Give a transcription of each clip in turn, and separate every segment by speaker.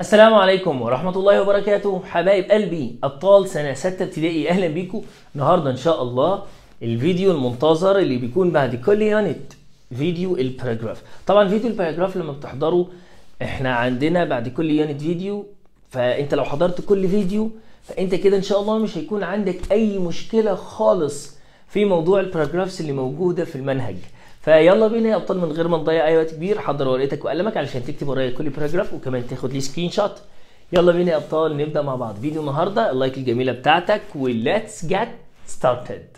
Speaker 1: السلام عليكم ورحمة الله وبركاته حبايب قلبي أبطال سنة ستة ابتدائي أهلا بيكم النهاردة إن شاء الله الفيديو المنتظر اللي بيكون بعد كل يونت فيديو الباراجراف طبعا فيديو الباراجراف لما بتحضره احنا عندنا بعد كل يونت فيديو فانت لو حضرت كل فيديو فانت كده ان شاء الله مش هيكون عندك اي مشكلة خالص في موضوع الباراجرافس اللي موجودة في المنهج فيلا بينا يا ابطال من غير ما نضيع اي وقت كبير حضر ورقتك وقلمك علشان تكتب ورايا كل باراجراف وكمان تاخد لي سكرين شوت يلا بينا يا ابطال نبدا مع بعض فيديو النهارده اللايك الجميله بتاعتك وليتس جيت ستارتد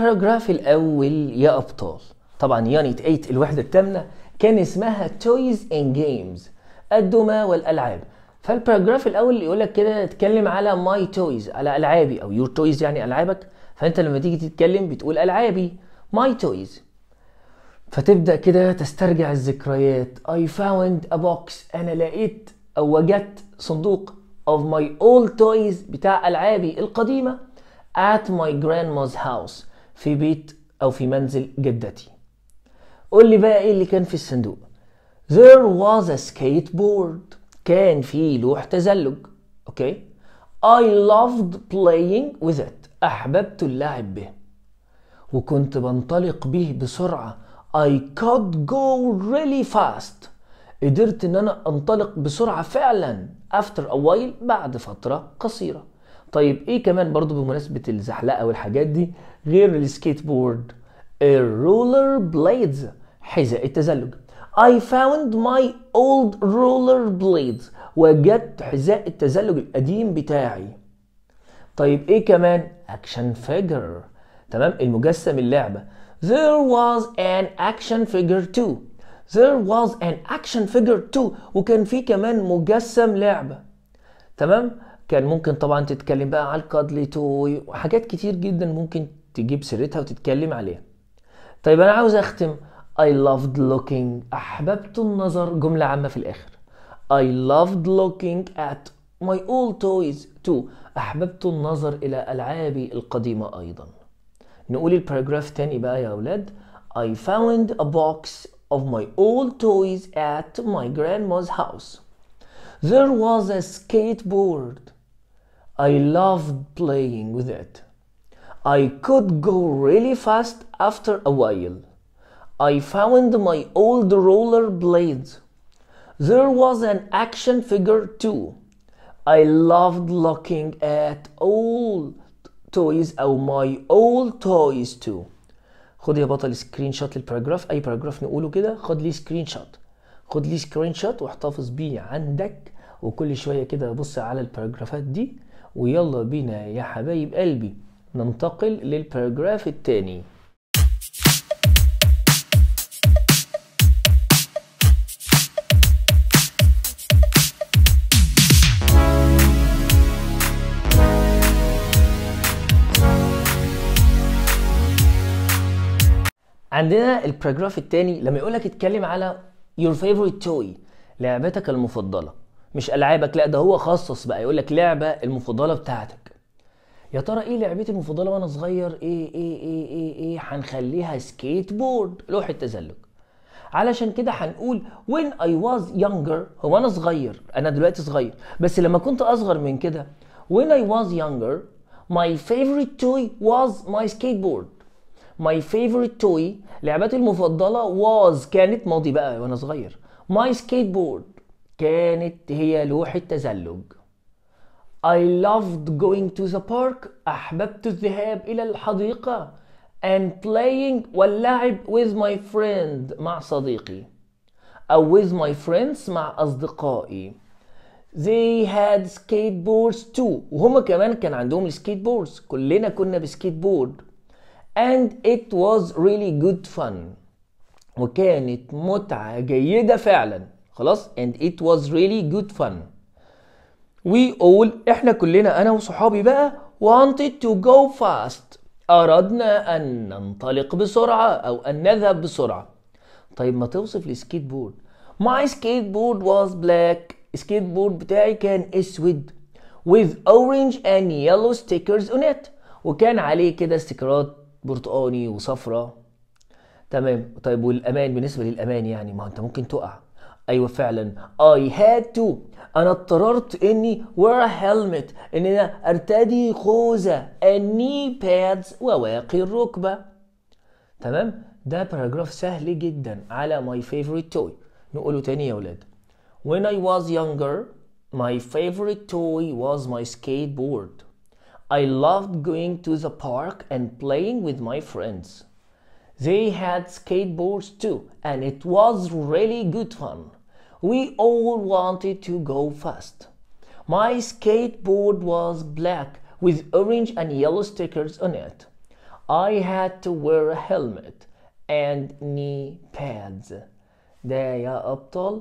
Speaker 1: الباراجراف الأول يا أبطال طبعا يونت 8 الوحدة الثامنة كان اسمها تويز اند جيمز الدمى والألعاب فالباراجراف الأول يقول لك كده اتكلم على ماي تويز على ألعابي أو يور تويز يعني ألعابك فأنت لما تيجي تتكلم بتقول ألعابي ماي تويز فتبدأ كده تسترجع الذكريات I found a box أنا لقيت أو وجدت صندوق of my old toys بتاع ألعابي القديمة at my grandma's house في بيت أو في منزل جدتي قول لي بقى إيه اللي كان في الصندوق There was a skateboard كان في لوح تزلج أوكي okay. I loved playing with it أحببت اللعب به وكنت بنطلق به بسرعة I could go really fast قدرت ان انا انطلق بسرعة فعلا after a while بعد فترة قصيرة طيب ايه كمان برضو بمناسبه الزحلقه والحاجات دي غير السكيت بورد الرولر بليدز حذاء التزلج I found my old roller blades وجدت حذاء التزلج القديم بتاعي طيب ايه كمان اكشن فيجر تمام المجسم اللعبه there was an action figure too there was an action figure too وكان في كمان مجسم لعبه تمام كان ممكن طبعا تتكلم بقى على توي وحاجات كتير جدا ممكن تجيب سيرتها وتتكلم عليها طيب انا عاوز اختم I loved looking احببت النظر جملة عامة في الاخر I loved looking at my old toys too احببت النظر الى العابي القديمة ايضا نقول الباراجراف تاني بقى يا اولاد I found a box of my old toys at my grandma's house There was a skateboard I loved playing with it. I could go really fast after a while. I found my old roller blades. There was an action figure too. I loved looking at old toys أو oh, my old toys too. خد يا بطل سكرين شوت للباراجراف أي باراجراف نقوله كده خد لي سكرين شوت خد لي سكرين شوت واحتفظ بيه عندك وكل شوية كده بص على الباراجرافات دي ويلا بينا يا حبايب قلبي ننتقل للباراجراف الثاني عندنا الباراجراف الثاني لما يقولك اتكلم على your favorite toy لعبتك المفضله مش العابك لا ده هو خصص بقى يقول لك لعبه المفضله بتاعتك يا ترى ايه لعبتي المفضله وانا صغير ايه ايه ايه ايه ايه هنخليها سكيت بورد لوحه تزلج علشان كده هنقول when I was younger هو انا صغير انا دلوقتي صغير بس لما كنت اصغر من كده when I was younger my favorite toy was my skateboard my favorite toy لعبتي المفضله was كانت ماضي بقى وانا صغير my skateboard كانت هي لوحة تزلج I loved going to the park أحببت الذهاب إلى الحديقة and playing واللعب with my friend مع صديقي أو with my friends مع أصدقائي They had skateboards too وهما كمان كان عندهم skateboards كلنا كنا بسكيت بورد and it was really good fun وكانت متعة جيدة فعلا خلاص and it was really good fun we all احنا كلنا انا وصحابي بقى wanted to go fast اردنا ان ننطلق بسرعه او ان نذهب بسرعه طيب ما توصف لي سكيت بورد my skateboard was black سكيت بورد بتاعي كان اسود with orange and yellow stickers on it وكان عليه كده استيكرات برتقاني وصفرة تمام طيب والامان بالنسبه للامان يعني ما انت ممكن تقع ايوه فعلا I had to انا اضطررت اني wear a helmet ان انا ارتدي خوذه knee pads وواقي الركبة. تمام ده باراجراف سهل جدا على my favorite toy نقوله تاني يا ولاد When I was younger my favorite toy was my skateboard I loved going to the park and playing with my friends they had skateboards too, and it was really good fun. We all wanted to go fast. My skateboard was black with orange and yellow stickers on it. I had to wear a helmet and knee pads. ده يا ابطال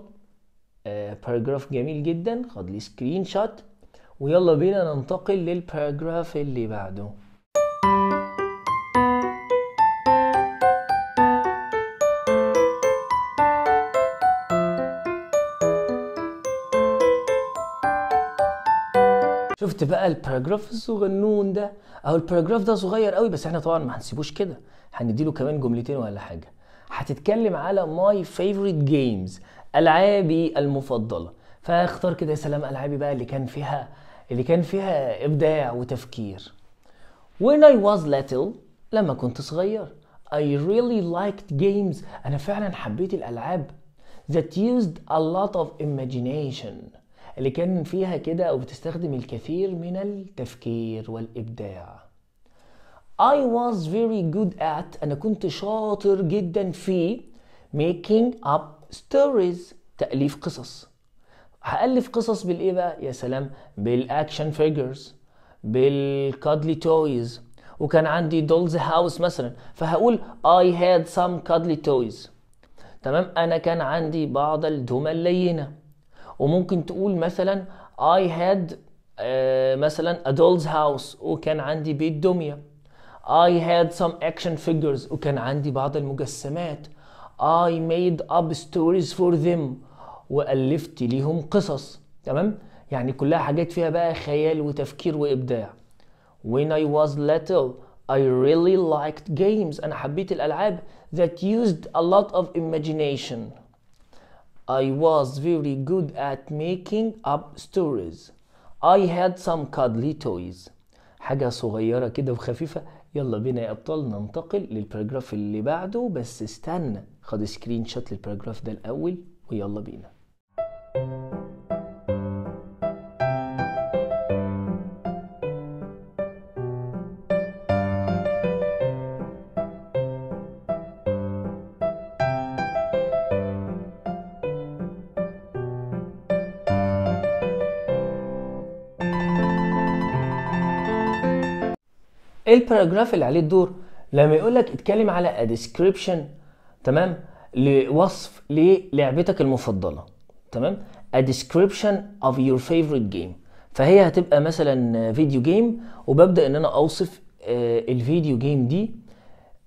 Speaker 1: paragraph جميل جدا خد لي سكرين شوت ويلا بينا ننتقل للباراجراف اللي بعده شفت بقى الباراجراف الصغنون ده او الباراجراف ده صغير قوي بس احنا طبعا ما هنسيبوش كده هنديله كمان جملتين ولا حاجه هتتكلم على ماي فيفورت جيمز العابي المفضله فاختار كده يا سلام العابي بقى اللي كان فيها اللي كان فيها ابداع وتفكير when I was little لما كنت صغير I really liked games أنا فعلا حبيت الألعاب that used a lot of imagination اللي كان فيها كده أو بتستخدم الكثير من التفكير والإبداع I was very good at أنا كنت شاطر جدا في making up stories تأليف قصص هألف قصص بالإيه بقى؟ يا سلام بالأكشن فيجرز بالكادلي تويز وكان عندي دولز هاوس مثلا فهقول I had some cuddly toys تمام أنا كان عندي بعض الدمى اللينة وممكن تقول مثلا I had uh, مثلا a doll's house وكان عندي بيت دمية I had some action figures وكان عندي بعض المجسمات I made up stories for them وألفت ليهم قصص تمام يعني كلها حاجات فيها بقى خيال وتفكير وإبداع When I was little I really liked games أنا حبيت الألعاب that used a lot of imagination I was very good at making up stories. I had some cuddly toys. حاجة صغيرة كده وخفيفة يلا بينا يا أبطال ننتقل للباراجراف اللي بعده بس استنى خد سكرين شوت للباراجراف ده الأول ويلا بينا. ايه الباراجراف اللي عليه الدور لما يقول لك اتكلم على ديسكريبشن تمام لوصف للعبتك المفضله تمام a description of your favorite game فهي هتبقى مثلا فيديو جيم وببدا ان انا اوصف آه، الفيديو جيم دي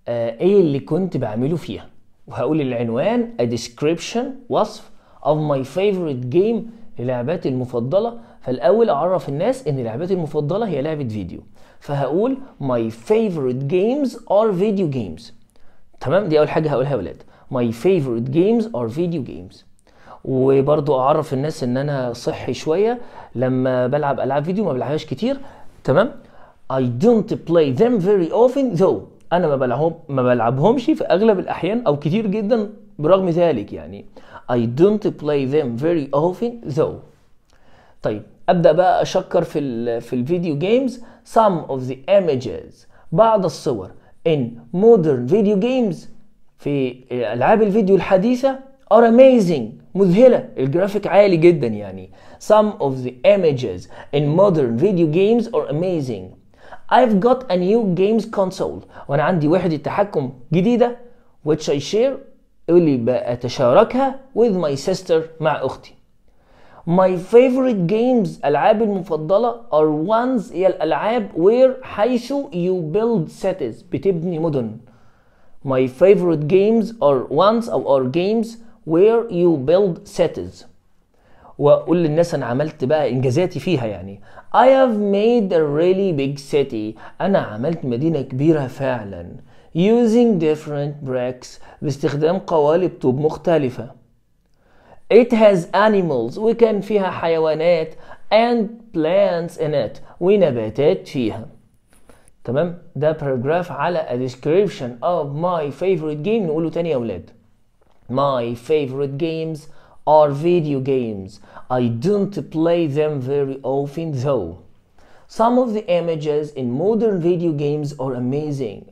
Speaker 1: آه، ايه اللي كنت بعمله فيها وهقول العنوان a description وصف of my favorite game للعبات المفضله فالاول اعرف الناس ان لعبتي المفضله هي لعبه فيديو فهقول my favorite games are video games تمام دي اول حاجه هقولها يا ولاد my favorite games are video games وبرضو اعرف الناس ان انا صحي شويه لما بلعب العاب فيديو ما بلعبهاش كتير تمام I don't play them very often though انا ما بلعبهم ما بلعبهمش في اغلب الاحيان او كتير جدا برغم ذلك يعني I don't play them very often though طيب ابدا بقى اشكر في الـ في الفيديو جيمز some of the images بعض الصور in modern video games في العاب الفيديو الحديثه are amazing مذهله الجرافيك عالي جدا يعني some of the images in modern video games are amazing I've got a new games console وانا عندي وحده تحكم جديده which I share اللي بتشاركها with my sister مع اختي My favorite games ألعابي المفضلة are ones هي الألعاب where حيث you build cities بتبني مدن. My favorite games are ones أو are games where you build cities. وأقول للناس أنا عملت بقى إنجازاتي فيها يعني. I have made a really big city. أنا عملت مدينة كبيرة فعلا. Using different bricks باستخدام قوالب طوب مختلفة. It has animals can فيها حيوانات and plants in it ونباتات فيها تمام ده paragraph على a description of my favorite game نقوله تاني يا ولاد My favorite games are video games. I don't play them very often though. Some of the images in modern video games are amazing.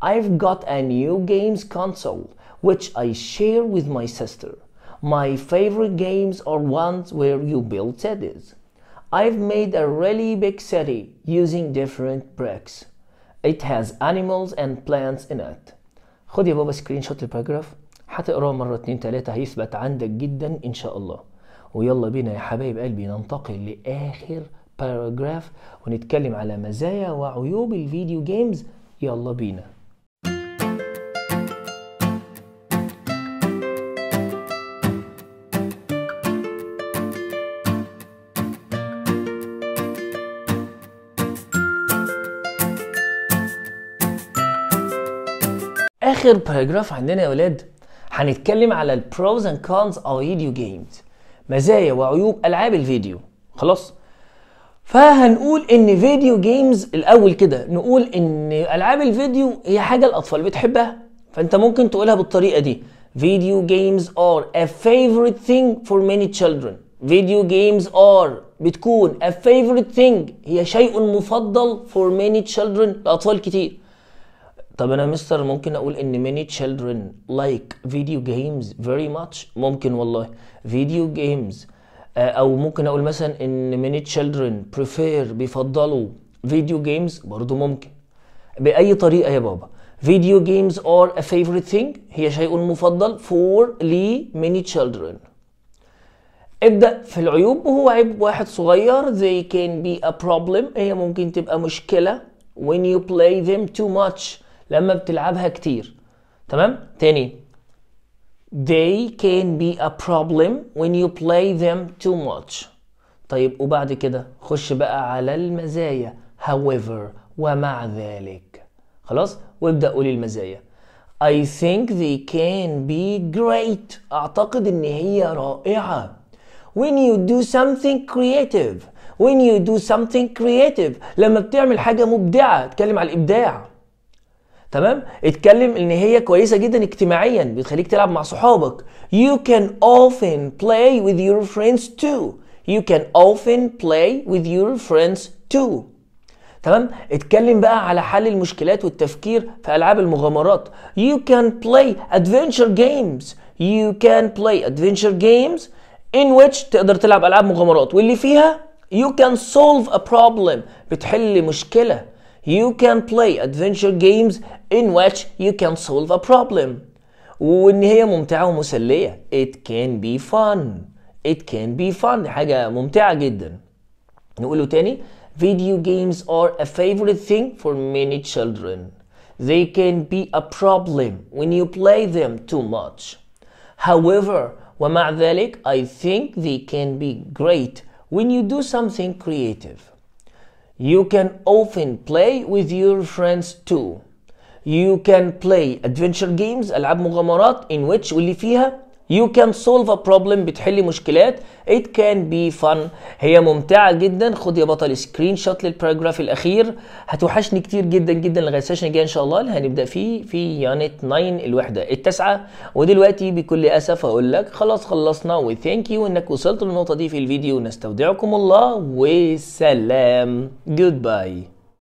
Speaker 1: I've got a new games console which I share with my sister. My favorite games are ones where you build cities. I've made a really big city using different bricks. It has animals and plants in it. خد يا بابا سكرين شوت الباراجراف هتقراه مرة اتنين تلاتة هيثبت عندك جدا إن شاء الله ويلا بينا يا حبايب قلبي ننتقل لآخر باراجراف ونتكلم على مزايا وعيوب الفيديو جيمز يلا بينا اخر باراجراف عندنا يا ولاد هنتكلم على البروز اند كونز اوف فيديو جيمز مزايا وعيوب العاب الفيديو خلاص فهنقول ان فيديو جيمز الاول كده نقول ان العاب الفيديو هي حاجه الاطفال بتحبها فانت ممكن تقولها بالطريقه دي فيديو جيمز ار ا favorite thing فور ماني children فيديو جيمز ار بتكون ا favorite thing هي شيء مفضل فور ماني children لأطفال كتير طب انا مستر ممكن اقول ان many children like video games very much ممكن والله video games او ممكن اقول مثلا ان many children prefer بيفضلوا video games برضو ممكن باي طريقه يا بابا video games are a favorite thing هي شيء مفضل for لي many children ابدأ في العيوب وهو عيب واحد صغير they can be a problem هي ممكن تبقى مشكلة when you play them too much لما بتلعبها كتير تمام تاني they can be a problem when you play them too much طيب وبعد كده خش بقى على المزايا however ومع ذلك خلاص وابدأ قولي المزايا I think they can be great أعتقد إن هي رائعة when you do something creative when you do something creative لما بتعمل حاجة مبدعة تكلم على الإبداع تمام اتكلم ان هي كويسه جدا اجتماعيا بتخليك تلعب مع صحابك you can often play with your friends too you can often play with your friends too تمام اتكلم بقى على حل المشكلات والتفكير في العاب المغامرات you can play adventure games you can play adventure games in which تقدر تلعب العاب مغامرات واللي فيها you can solve a problem بتحل مشكله You can play adventure games in which you can solve a problem وإن هي ممتعة ومسلية It can be fun It can be fun حاجة ممتعة جدا نقوله تاني Video games are a favorite thing for many children They can be a problem when you play them too much However ومع ذلك I think they can be great when you do something creative you can often play with your friends too. You can play adventure games, ألعاب مغامرات in which واللي فيها You can solve a problem بتحل مشكلات It can be fun هي ممتعة جدا خد يا بطل سكرين شوت للباراجراف الأخير هتوحشني كتير جدا جدا لغاية السيشن الجاية إن شاء الله اللي هنبدأ فيه في يونت 9 الوحدة التاسعة ودلوقتي بكل أسف أقول لك خلاص خلصنا وثانك يو إنك وصلت للنقطة دي في الفيديو نستودعكم الله وسلام جود باي